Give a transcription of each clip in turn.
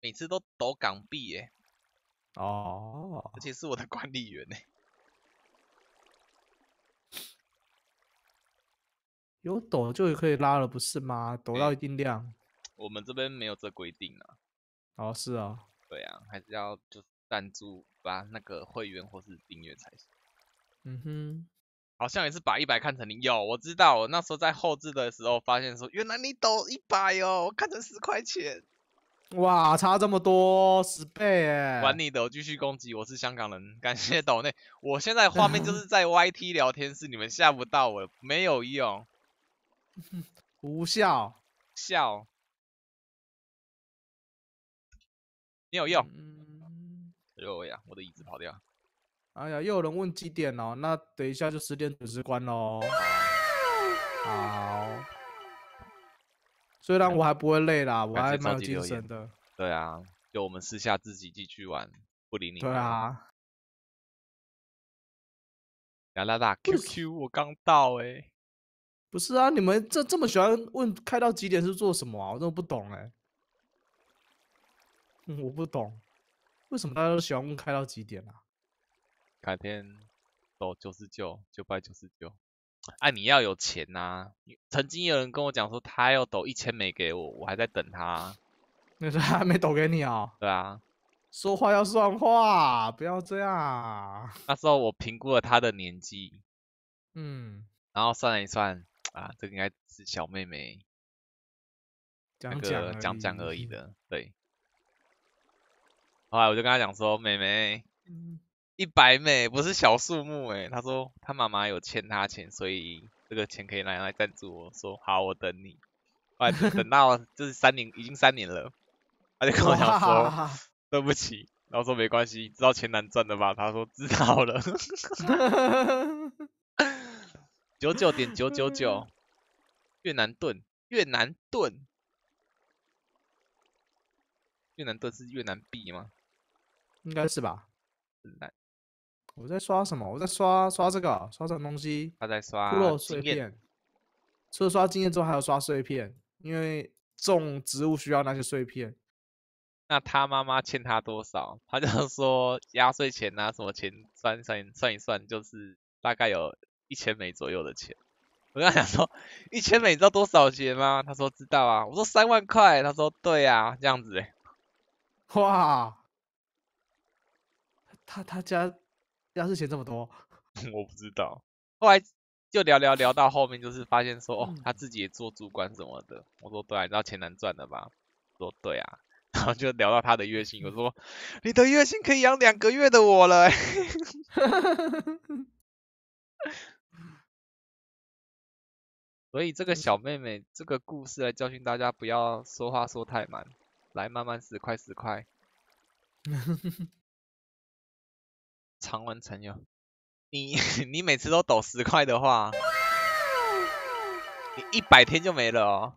每次都抖港币耶，哦，而且是我的管理员呢，有抖就可以拉了，不是吗？抖到一定量，我们这边没有这规定啊。哦，是啊，对啊，还是要就赞助把那个会员或是订阅才行。嗯哼，好像也是把一百看成零。有，我知道，我那时候在后置的时候发现说，原来你抖一百哦，我看成十块钱。哇，差这么多，十倍耶！玩你的，我继续攻击。我是香港人，感谢岛内。我现在画面就是在 YT 聊天，室，你们吓不到我，没有用，无效，笑。你有用。哎呦呀，我的椅子跑掉。哎呀，又有人问几点了？那等一下就十点准时关喽。好。虽然我还不会累啦，我还蛮精神的。对啊，就我们私下自己继续玩，不理你。对啊。加拿大，QQ，我刚到哎。不是啊，你们这这么喜欢问开到几点是做什么啊？我都不懂哎。我不懂，为什么大家都喜欢问开到几点啊？改天，走九十九，九百九十九。哎，你要有钱呐！曾经有人跟我讲说，他要抖一千美给我，我还在等他。那时候还没抖给你啊？对啊，说话要算话，不要这样。那时候我评估了他的年纪，嗯，然后算了一算啊，这个应该是小妹妹，讲讲讲讲而已的，对。后来我就跟他讲说，妹妹。一百美不是小数目哎，他说他妈妈有欠他钱，所以这个钱可以拿来赞助我。说好，我等你，快等到这是三年，已经三年了。他就跟我讲说对不起，然后说没关系，知道钱难赚的吧？他说知道了。九九点九九九，越南盾，越南盾，越南盾是越南币吗？应该是吧，难。我在刷什么？我在刷刷这个，刷什么东西？他在刷骷髅碎片。除了刷经验之后，还要刷碎片，因为种植物需要那些碎片。那他妈妈欠他多少？他就说压岁钱呐，什么钱？算算算一算，就是大概有一千美左右的钱。我跟他讲说一千美，你知道多少钱吗？他说知道啊。我说三万块。他说对啊，这样子哎。哇，他他家。家是钱这么多，我不知道。后来就聊聊聊到后面，就是发现说，他自己也做主管什么的。我说对啊，你知道钱难赚的吧？说对啊，然后就聊到他的月薪。我说你的月薪可以养两个月的我了。所以这个小妹妹这个故事来教训大家，不要说话说太满，来慢慢十块十块。常温成有，你 你每次都抖十块的话，你一百天就没了哦。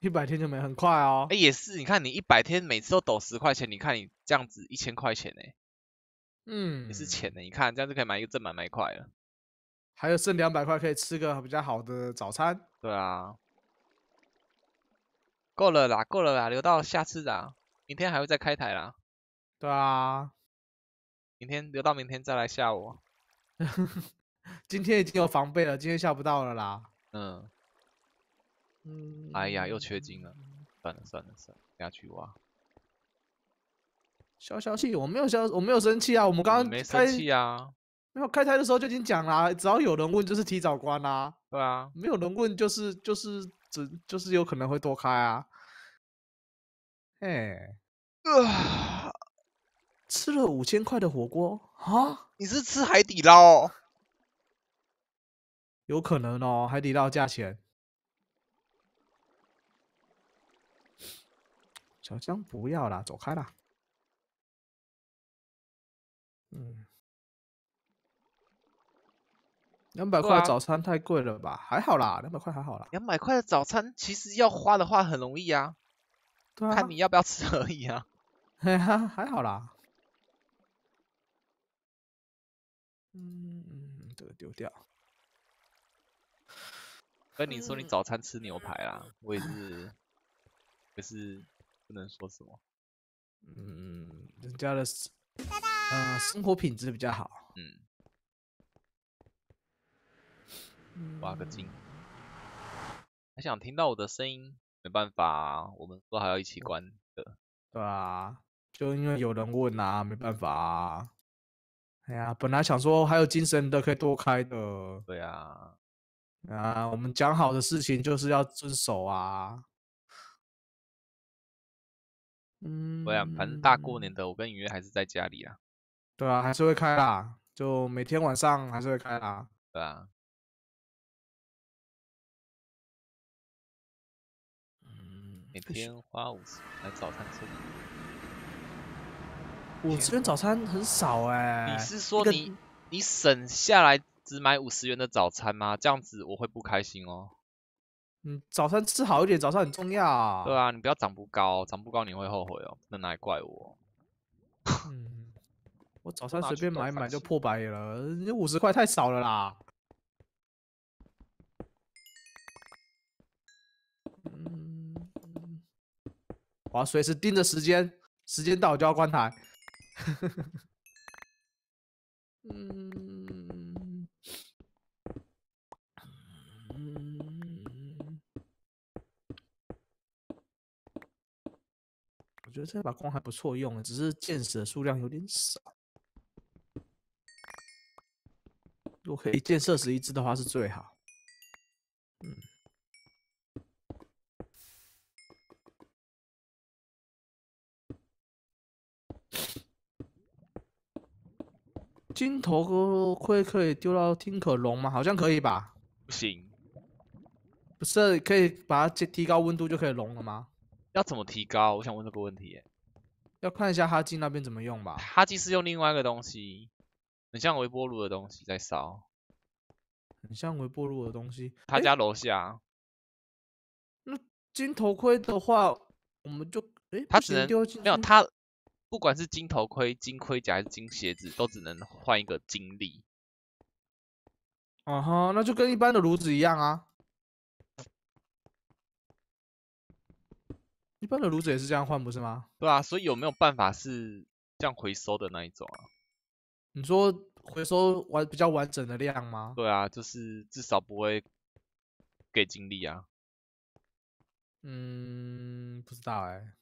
一百天就没，很快哦。哎，也是，你看你一百天每次都抖十块钱，你看你这样子一千块钱呢。嗯，也是钱呢。你看这样就可以买一个正版买块了。还有剩两百块可以吃个比较好的早餐。对啊。够了啦，够了啦，留到下次啦。明天还会再开台啦。对啊。明天留到明天再来吓我。今天已经有防备了，今天吓不到了啦。嗯，哎呀，又缺金了。算了算了算了，下去挖。消消气，我没有消，我没有生气啊。我们刚刚没生气啊。没有开台的时候就已经讲了，只要有人问就是提早关啦。对啊，没有人问就是就是只就是有可能会多开啊。哎。吃了五千块的火锅啊！你是吃海底捞？有可能哦，海底捞价钱。小江不要啦，走开啦。嗯，两百块早餐太贵了吧？还好啦，两百块还好啦。两百块的早餐其实要花的话很容易啊，看你要不要吃而已啊。哈 哈，还好啦。嗯，这个丢掉。跟你说，你早餐吃牛排啦，我也是，可是不能说什么。嗯，人家的，嗯，生活品质比较好。嗯，挖个井。还想听到我的声音？没办法，我们说还要一起关的。对啊，就因为有人问啊，没办法。哎呀，本来想说还有精神的可以多开的。对呀，啊，我们讲好的事情就是要遵守啊。嗯，对呀，反正大过年的，我跟雨月还是在家里啊。对啊，还是会开啦，就每天晚上还是会开啦，对啊。嗯，每天花五十来早餐吃。五十元早餐很少哎，你是说你你省下来只买五十元的早餐吗？这样子我会不开心哦。嗯，早餐吃好一点，早餐很重要。对啊，你不要长不高，长不高你会后悔哦。那里怪我？嗯，我早餐随便买买就破百了，五十块太少了啦。嗯，我要随时盯着时间，时间到就要关台。呵呵呵嗯我觉得这把弓还不错用，只是箭矢的数量有点少。如果可以一箭射死一只的话，是最好。金头盔可以丢到听可熔吗？好像可以吧？不行，不是可以把它提高温度就可以熔了吗？要怎么提高？我想问这个问题。哎，要看一下哈基那边怎么用吧。哈基是用另外一个东西，很像微波炉的东西在烧，很像微波炉的东西。他家楼下。那金头盔的话，我们就……哎，他只能丢进。没有他。不管是金头盔、金盔甲还是金鞋子，都只能换一个金粒。哦哈，那就跟一般的炉子一样啊。一般的炉子也是这样换，不是吗？对啊，所以有没有办法是这样回收的那一种啊？你说回收完比较完整的量吗？对啊，就是至少不会给金力啊。嗯，不知道哎。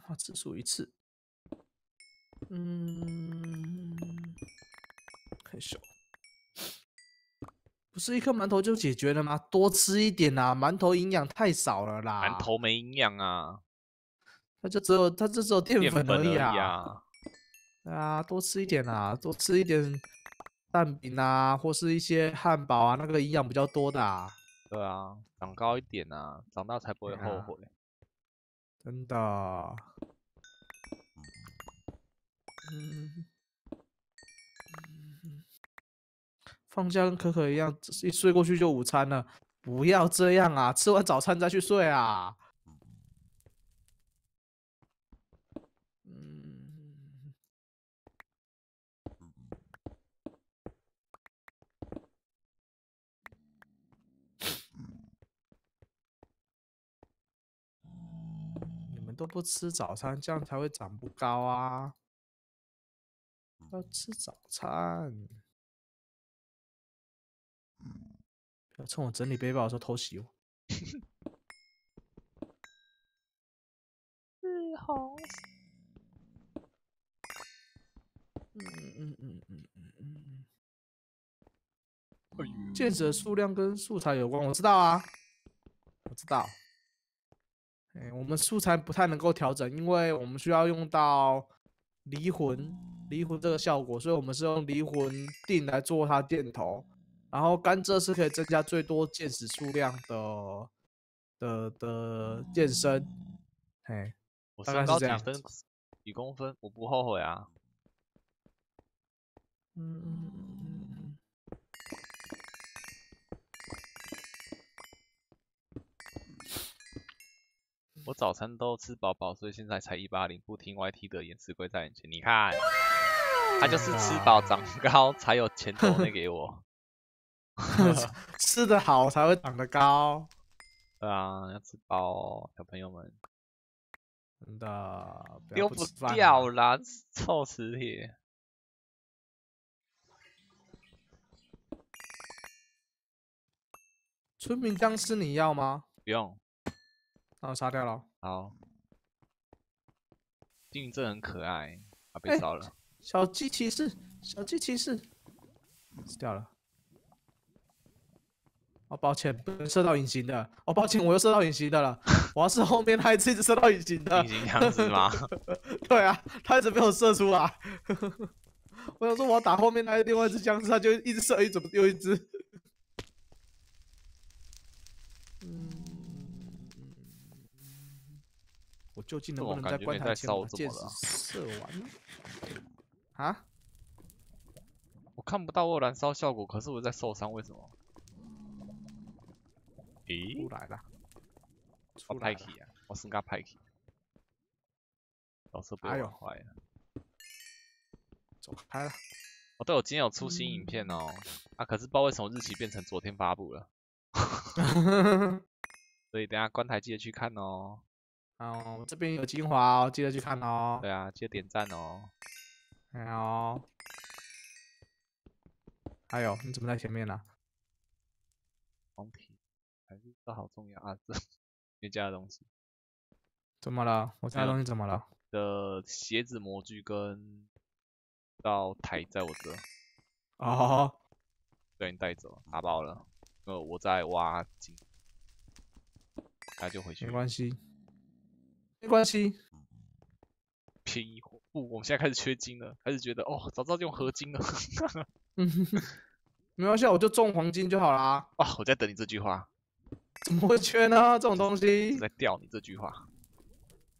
话只说一次，嗯，太小，不是一颗馒头就解决了吗？多吃一点啊，馒头营养太少了啦。馒头没营养啊，它就只有它就只有淀粉而已啊。对啊，多吃一点啊，多吃一点蛋饼啊，或是一些汉堡啊，那个营养比较多的啊。对啊，长高一点啊，长大才不会后悔。真的，嗯，放假跟可可一样，一睡过去就午餐了。不要这样啊，吃完早餐再去睡啊。都不吃早餐，这样才会长不高啊！要吃早餐。要趁我整理背包的时候偷袭我。日红。嗯嗯嗯嗯嗯嗯嗯。的数量跟素材有关，我知道啊，我知道。哎，我们素材不太能够调整，因为我们需要用到离魂，离魂这个效果，所以我们是用离魂锭来做它箭头。然后甘蔗是可以增加最多箭矢数量的的的箭身。哎，我身高几分几公分？我不后悔啊。嗯。我早餐都吃饱饱，所以现在才一八零。不听 YT 的言辞，贵在眼前。你看，他就是吃饱长高才有前途的。给我，吃得好才会长得高。对啊，要吃饱，小朋友们，真的丢不掉了，臭磁铁。村民僵尸你要吗？不用。那我杀掉了。好，金鱼很可爱。他被烧了。小鸡骑士，小鸡骑士，死掉了。哦，抱歉，不能射到隐形的。哦，抱歉，我又射到隐形的了。我要是后面那一只射到隐形的，隐形枪尸吗？对啊，他一直没有射出来。我想说，我打后面那另外一只僵尸，他就一直射，一直又一只。我究竟能不能在棺材前用戒射完呢？啊？我看不到我燃烧效果，可是我在受伤，为什么？咦？出来了？我派去啊！我是刚派去。老是被我坏了。走开了。哦，对我今天有出新影片哦，啊，可是不知道为什么日期变成昨天发布了。所以等下棺材记得去看哦。哦，这边有精华哦，记得去看哦。对啊，记得点赞哦。还有，还有，你怎么在前面呢？黄皮还是这好重要啊？这你加的东西。怎么了？我家的东西怎么了？的鞋子模具跟到台在我这。哦，被 你带走打包了。呃，我在挖金，那就回去，没关系。没关系，便宜货不？我们现在开始缺金了，开始觉得哦，早知道用合金了。没关系，我就中黄金就好了。啊，我在等你这句话，怎么会缺呢？这种东西在钓你这句话，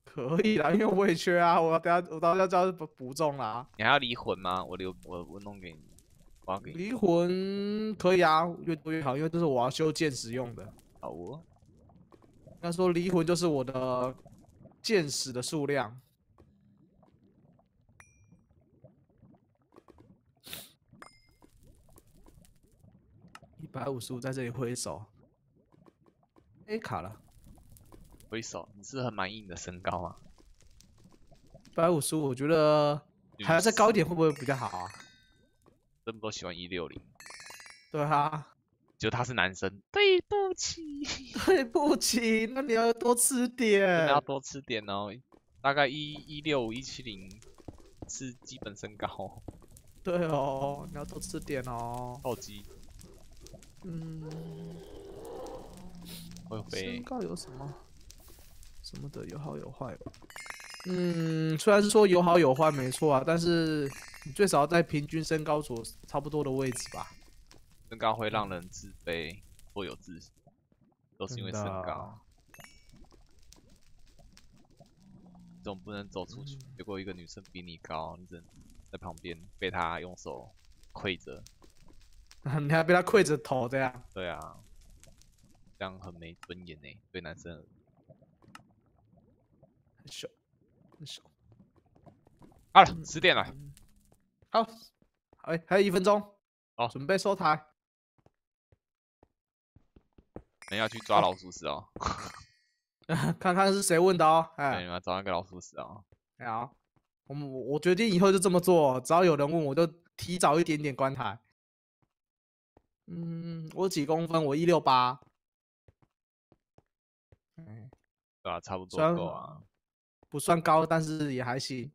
可以啦，因为我也缺啊。我等下我等下就要不不中啦。你还要离魂吗？我留我我弄给你，我要给离魂可以啊，越多越好，因为这是我要修剑使用的。好，我应说离魂就是我的。箭矢的数量一百五十五，在这里挥手。A 卡了！挥手，你是很满意你的身高吗？一百五十五，我觉得还要再高一点会不会比较好啊？这么多喜欢一六零。对啊，就他是男生。对不起。对不起，那你要多吃点。你要多吃点哦，大概一一六五一七零是基本身高。对哦，你要多吃点哦。暴击。嗯。会飞。身高有什么？什么的有好有坏吧？嗯，虽然是说有好有坏，没错啊，但是你最少要在平均身高左差不多的位置吧。身高会让人自卑或有自信。都是因为身高，总不能走出去。结果一个女生比你高，你只能在旁边被她用手跪着？你还被她跪着头这样？对啊，这样很没尊严呢，对男生。很羞，很羞。好了，十点了，好，哎，还有一分钟，好，准备收台。等下去抓老鼠屎哦，看 看是谁问的哦。哎，你嘛，找那个老鼠屎哦。好，我们我我决定以后就这么做，只要有人问，我就提早一点点关台。嗯，我几公分？我一六八。哎，对啊，差不多够啊。不算高，但是也还行。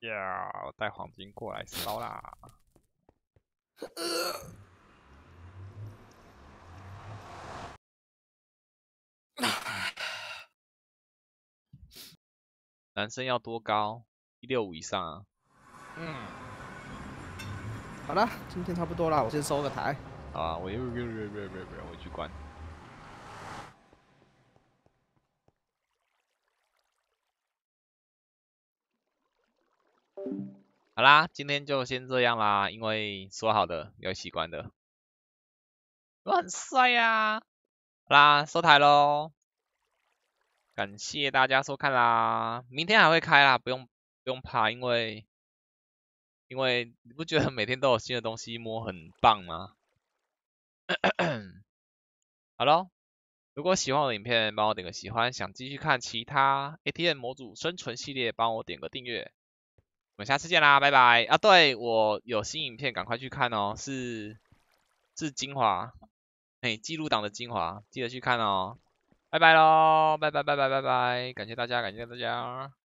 要带黄金过来烧啦。男生要多高？一六五以上啊。嗯。好了，今天差不多了，我先收个台。啊，我又又又又又又，我去关。好啦，今天就先这样啦，因为说好的要习惯的。我很帅啊！啦，收台喽，感谢大家收看啦，明天还会开啦，不用不用怕，因为因为你不觉得每天都有新的东西摸很棒吗？好咯，如果喜欢我的影片，帮我点个喜欢，想继续看其他 ATN 模组生存系列，帮我点个订阅，我们下次见啦，拜拜。啊，对，我有新影片，赶快去看哦，是是精华。记录党的精华，记得去看哦。拜拜喽，拜拜拜拜拜拜，感谢大家，感谢大家。